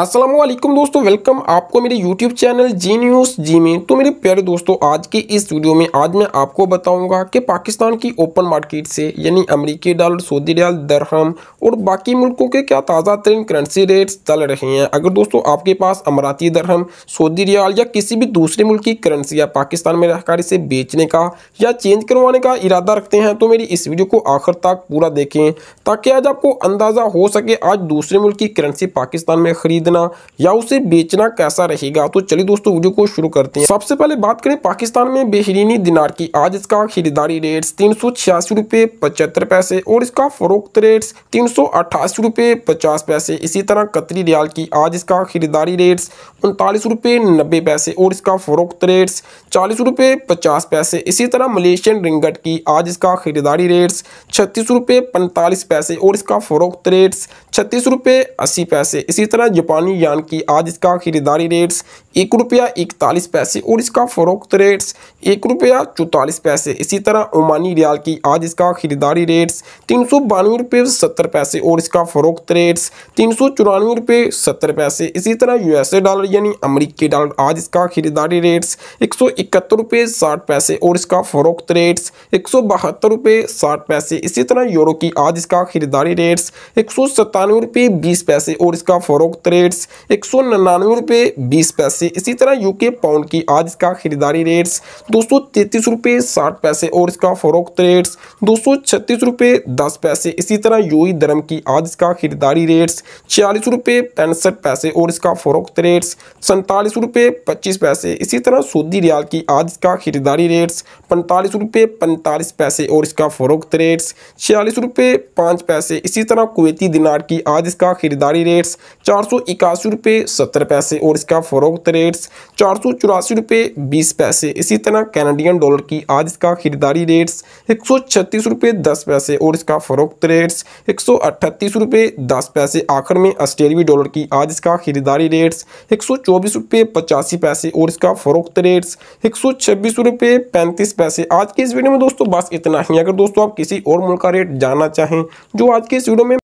असलम दोस्तों वेलकम आपको मेरे YouTube चैनल जी न्यूज़ जी में तो मेरे प्यारे दोस्तों आज के इस वीडियो में आज मैं आपको बताऊंगा कि पाकिस्तान की ओपन मार्केट से यानी अमेरिकी डॉलर सऊदी रियाल दरहम और बाकी मुल्कों के क्या ताज़ा तरीन करेंसी रेट्स चल रहे हैं अगर दोस्तों आपके पास अमराती दरहम सऊदी रियाल या किसी भी दूसरे मुल्क की करेंसी या पाकिस्तान में रहकर इसे बेचने का या चेंज करवाने का इरादा रखते हैं तो मेरी इस वीडियो को आखिर तक पूरा देखें ताकि आज आपको अंदाज़ा हो सके आज दूसरे मुल्क की करेंसी पाकिस्तान में खरीद खरीदना या उसे बेचना कैसा रहेगा तो चलिए दोस्तों वीडियो को शुरू करते हैं सबसे पहले बात करें पाकिस्तान में बेहरीनी दिनार की आज इसका खरीदारी रेट तीन सौ पैसे और इसका फरोख्त रेट तीन सौ पैसे इसी तरह कतरी रियाल की आज इसका खरीदारी रेट उनतालीस रुपये नब्बे पैसे और इसका फरोख्त रेट्स चालीस रुपये पचास पैसे इसी तरह मलेशियन रिंगट की आज इसका खरीदारी रेट्स छत्तीस रुपये पैंतालीस पैसे और इसका फरोख्त रेट्स छत्तीस रुपये अस्सी पैसे इसी तरह जापान यूनानी यान की आज इसका खरीदारी रेट्स एक रुपया इकतालीस पैसे और इसका फ़रोख्त रेट्स एक रुपया चौतालीस पैसे इसी तरह ओमानी रियाल की आज इसका खरीदारी रेट्स तीन सौ बानवे रुपये सत्तर पैसे और इसका फ़रोख्त रेट्स तीन सौ चौरानवे रुपये सत्तर पैसे इसी तरह यूएसए डॉलर यानी अमरीकी डॉलर आज इसका खरीदारी रेट्स एक सौ इकहत्तर रुपये साठ पैसे और इसका फ़रोख्त रेट्स एक सौ बहत्तर रुपये साठ पैसे इसी तरह यूरो की आज इसका खरीदारी रेट्स एक सौ सत्तानवे रुपये बीस पैसे और इसका फ़रोख्त रेट रेट्स एक सौ निन्यानवे रुपये बीस पैसे इसी तरह यूके पाउंड की आज इसका खरीदारी रेट्स दो सौ तैंतीस रुपये साठ पैसे और इसका फरोख्त रेट्स दो सौ छत्तीस रुपये दस पैसे इसी तरह यूई दरम e की आज इसका खरीदारी रेट्स छियालीस रुपये पैंसठ पैसे और इसका फरोख्त रेट्स सैंतालीस रुपये पच्चीस पैसे इसी तरह सऊदी रियाल की आज इसका खरीदारी रेट्स पैंतालीस रुपये पैंतालीस पैसे और इसका फरोख्त रेट्स छियालीस रुपये पाँच पैसे इसी तरह कुवैती दिनार की आज इसका खरीदारी रेट्स चार सौ इक्यासी रुपये सत्तर पैसे और इसका फरोख्त रेट्स चार सौ चौरासी रुपये बीस पैसे इसी तरह कैनेडियन डॉलर की आज इसका खरीदारी रेट्स एक सौ छत्तीस रुपये दस पैसे और इसका फरोख्त रेट्स एक सौ अट्ठतीस रुपये दस पैसे आखिर में ऑस्ट्रेलवी डॉलर की आज इसका खरीदारी रेट्स एक सौ चौबीस रुपये पचासी पैसे और इसका फरोख्त रेट्स एक सौ छब्बीस रुपये पैंतीस पैसे आज की इस वीडियो में दोस्तों बस इतना ही अगर दोस्तों आप किसी और मुल्क का रेट जानना चाहें जो आज के इस वीडियो में